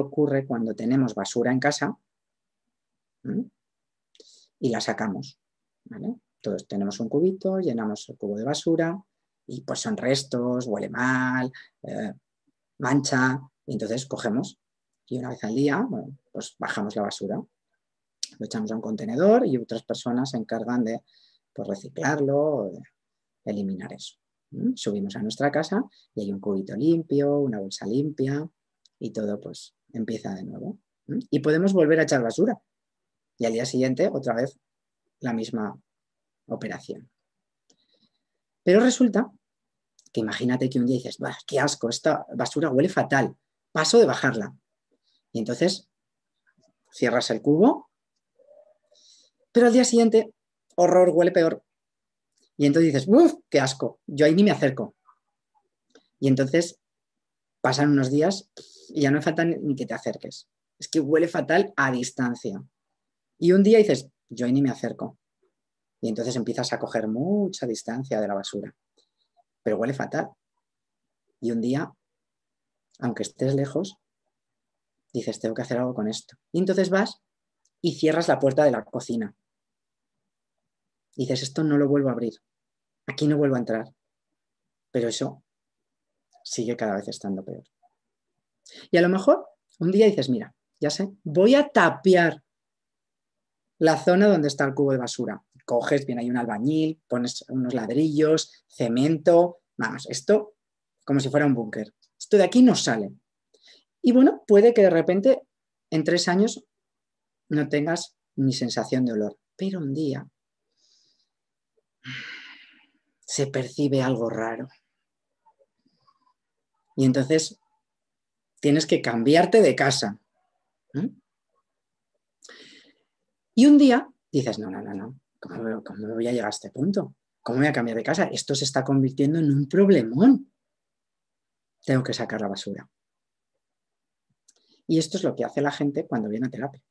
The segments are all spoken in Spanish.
ocurre cuando tenemos basura en casa y la sacamos. todos tenemos un cubito, llenamos el cubo de basura y pues son restos, huele mal, eh, mancha, y entonces cogemos y una vez al día pues bajamos la basura, lo echamos a un contenedor y otras personas se encargan de pues, reciclarlo, de eliminar eso. Subimos a nuestra casa y hay un cubito limpio, una bolsa limpia y todo pues empieza de nuevo. Y podemos volver a echar basura. Y al día siguiente, otra vez, la misma operación. Pero resulta que imagínate que un día dices, qué asco, esta basura huele fatal, paso de bajarla. Y entonces cierras el cubo, pero al día siguiente, horror, huele peor. Y entonces dices, uff, qué asco, yo ahí ni me acerco. Y entonces pasan unos días y ya no falta ni que te acerques. Es que huele fatal a distancia. Y un día dices, yo ahí ni me acerco. Y entonces empiezas a coger mucha distancia de la basura. Pero huele fatal. Y un día, aunque estés lejos, dices, tengo que hacer algo con esto. Y entonces vas y cierras la puerta de la cocina. dices, esto no lo vuelvo a abrir. Aquí no vuelvo a entrar. Pero eso sigue cada vez estando peor. Y a lo mejor un día dices, mira, ya sé, voy a tapiar la zona donde está el cubo de basura. Coges, bien ahí un albañil, pones unos ladrillos, cemento, vamos, esto como si fuera un búnker. Esto de aquí no sale. Y bueno, puede que de repente en tres años no tengas ni sensación de olor, pero un día se percibe algo raro. Y entonces tienes que cambiarte de casa. ¿Mm? Y un día dices, no, no, no, no, ¿cómo, ¿cómo voy a llegar a este punto? ¿Cómo voy a cambiar de casa? Esto se está convirtiendo en un problemón. Tengo que sacar la basura. Y esto es lo que hace la gente cuando viene a terapia.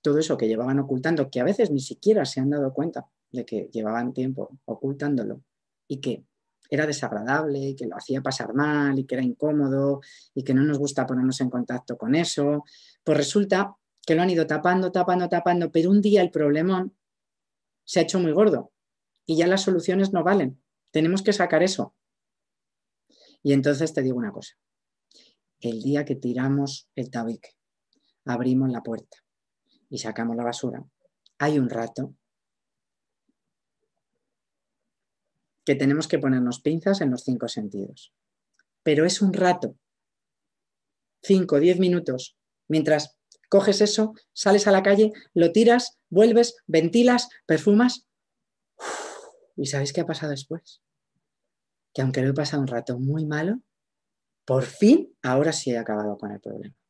Todo eso que llevaban ocultando, que a veces ni siquiera se han dado cuenta de que llevaban tiempo ocultándolo y que era desagradable y que lo hacía pasar mal y que era incómodo y que no nos gusta ponernos en contacto con eso, pues resulta que lo han ido tapando, tapando, tapando, pero un día el problemón se ha hecho muy gordo y ya las soluciones no valen. Tenemos que sacar eso. Y entonces te digo una cosa, el día que tiramos el tabique, abrimos la puerta y sacamos la basura, hay un rato que tenemos que ponernos pinzas en los cinco sentidos. Pero es un rato, cinco, diez minutos, mientras coges eso, sales a la calle, lo tiras, vuelves, ventilas, perfumas. ¿Y sabéis qué ha pasado después? Que aunque lo he pasado un rato muy malo, por fin ahora sí he acabado con el problema.